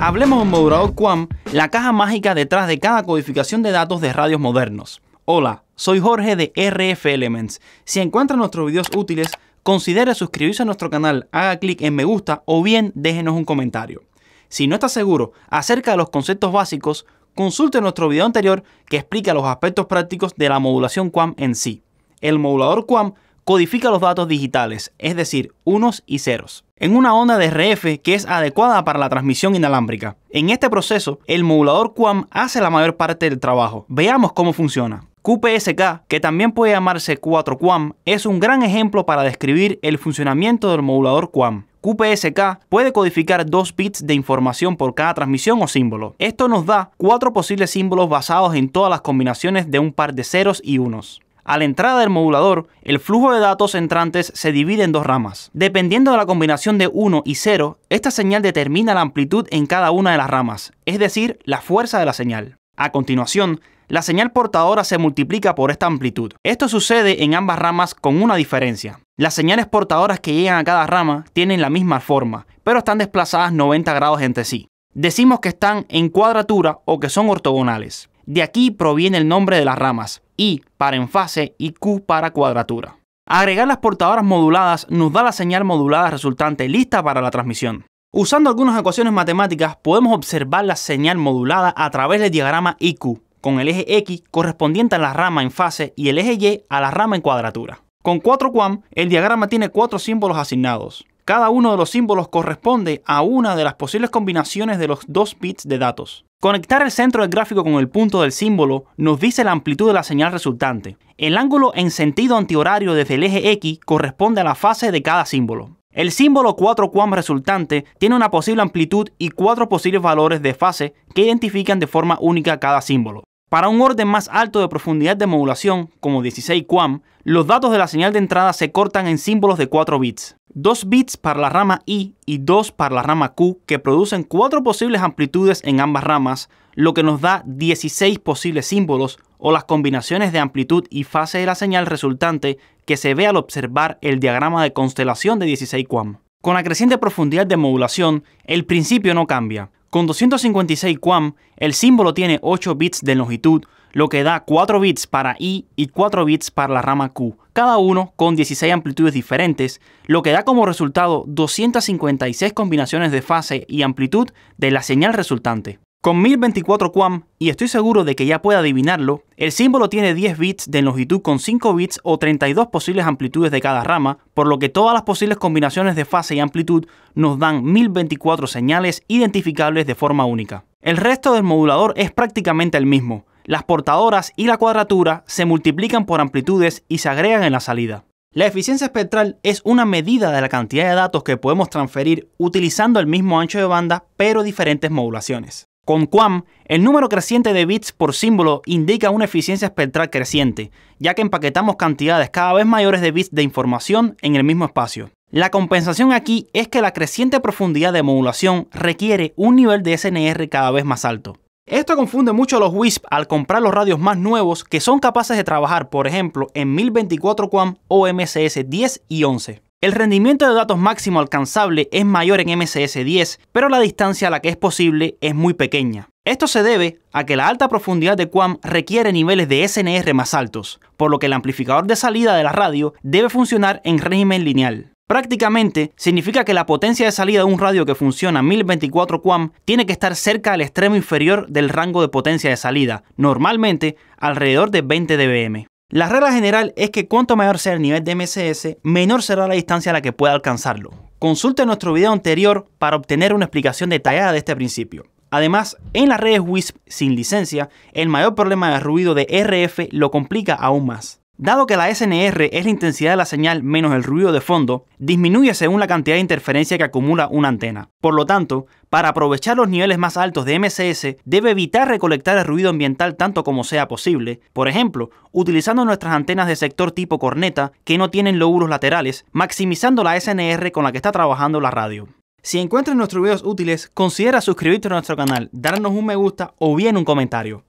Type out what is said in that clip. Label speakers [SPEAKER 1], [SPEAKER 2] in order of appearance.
[SPEAKER 1] Hablemos del modulador QAM, la caja mágica detrás de cada codificación de datos de radios modernos. Hola, soy Jorge de RF Elements. Si encuentra nuestros videos útiles, considere suscribirse a nuestro canal, haga clic en me gusta o bien déjenos un comentario. Si no estás seguro acerca de los conceptos básicos, consulte nuestro video anterior que explica los aspectos prácticos de la modulación QAM en sí. El modulador QAM codifica los datos digitales, es decir, unos y ceros en una onda de RF que es adecuada para la transmisión inalámbrica. En este proceso, el modulador QAM hace la mayor parte del trabajo. Veamos cómo funciona. QPSK, que también puede llamarse 4QAM, es un gran ejemplo para describir el funcionamiento del modulador QAM. QPSK puede codificar dos bits de información por cada transmisión o símbolo. Esto nos da cuatro posibles símbolos basados en todas las combinaciones de un par de ceros y unos. A la entrada del modulador, el flujo de datos entrantes se divide en dos ramas. Dependiendo de la combinación de 1 y 0, esta señal determina la amplitud en cada una de las ramas, es decir, la fuerza de la señal. A continuación, la señal portadora se multiplica por esta amplitud. Esto sucede en ambas ramas con una diferencia. Las señales portadoras que llegan a cada rama tienen la misma forma, pero están desplazadas 90 grados entre sí. Decimos que están en cuadratura o que son ortogonales. De aquí proviene el nombre de las ramas, I para enfase y Q para cuadratura. Agregar las portadoras moduladas nos da la señal modulada resultante lista para la transmisión. Usando algunas ecuaciones matemáticas podemos observar la señal modulada a través del diagrama IQ, con el eje X correspondiente a la rama en fase y el eje Y a la rama en cuadratura. Con 4 QAM, el diagrama tiene 4 símbolos asignados. Cada uno de los símbolos corresponde a una de las posibles combinaciones de los dos bits de datos. Conectar el centro del gráfico con el punto del símbolo nos dice la amplitud de la señal resultante. El ángulo en sentido antihorario desde el eje X corresponde a la fase de cada símbolo. El símbolo 4 QAM resultante tiene una posible amplitud y cuatro posibles valores de fase que identifican de forma única cada símbolo. Para un orden más alto de profundidad de modulación, como 16 QAM, los datos de la señal de entrada se cortan en símbolos de 4 bits. 2 bits para la rama I y 2 para la rama Q que producen 4 posibles amplitudes en ambas ramas, lo que nos da 16 posibles símbolos o las combinaciones de amplitud y fase de la señal resultante que se ve al observar el diagrama de constelación de 16 QAM. Con la creciente profundidad de modulación, el principio no cambia. Con 256 QAM, el símbolo tiene 8 bits de longitud, lo que da 4 bits para I y 4 bits para la rama Q, cada uno con 16 amplitudes diferentes, lo que da como resultado 256 combinaciones de fase y amplitud de la señal resultante. Con 1024 QAM, y estoy seguro de que ya puede adivinarlo, el símbolo tiene 10 bits de longitud con 5 bits o 32 posibles amplitudes de cada rama, por lo que todas las posibles combinaciones de fase y amplitud nos dan 1024 señales identificables de forma única. El resto del modulador es prácticamente el mismo, las portadoras y la cuadratura se multiplican por amplitudes y se agregan en la salida. La eficiencia espectral es una medida de la cantidad de datos que podemos transferir utilizando el mismo ancho de banda pero diferentes modulaciones. Con QAM, el número creciente de bits por símbolo indica una eficiencia espectral creciente, ya que empaquetamos cantidades cada vez mayores de bits de información en el mismo espacio. La compensación aquí es que la creciente profundidad de modulación requiere un nivel de SNR cada vez más alto. Esto confunde mucho a los WISP al comprar los radios más nuevos que son capaces de trabajar, por ejemplo, en 1024 QAM o MSS 10 y 11. El rendimiento de datos máximo alcanzable es mayor en MSS 10, pero la distancia a la que es posible es muy pequeña. Esto se debe a que la alta profundidad de QAM requiere niveles de SNR más altos, por lo que el amplificador de salida de la radio debe funcionar en régimen lineal. Prácticamente significa que la potencia de salida de un radio que funciona 1024 QAM tiene que estar cerca al extremo inferior del rango de potencia de salida, normalmente alrededor de 20 dBm. La regla general es que cuanto mayor sea el nivel de MCS, menor será la distancia a la que pueda alcanzarlo. Consulte nuestro video anterior para obtener una explicación detallada de este principio. Además, en las redes WISP sin licencia, el mayor problema de ruido de RF lo complica aún más. Dado que la SNR es la intensidad de la señal menos el ruido de fondo, disminuye según la cantidad de interferencia que acumula una antena. Por lo tanto, para aprovechar los niveles más altos de MCS, debe evitar recolectar el ruido ambiental tanto como sea posible, por ejemplo, utilizando nuestras antenas de sector tipo corneta que no tienen lóbulos laterales, maximizando la SNR con la que está trabajando la radio. Si encuentras nuestros videos útiles, considera suscribirte a nuestro canal, darnos un me gusta o bien un comentario.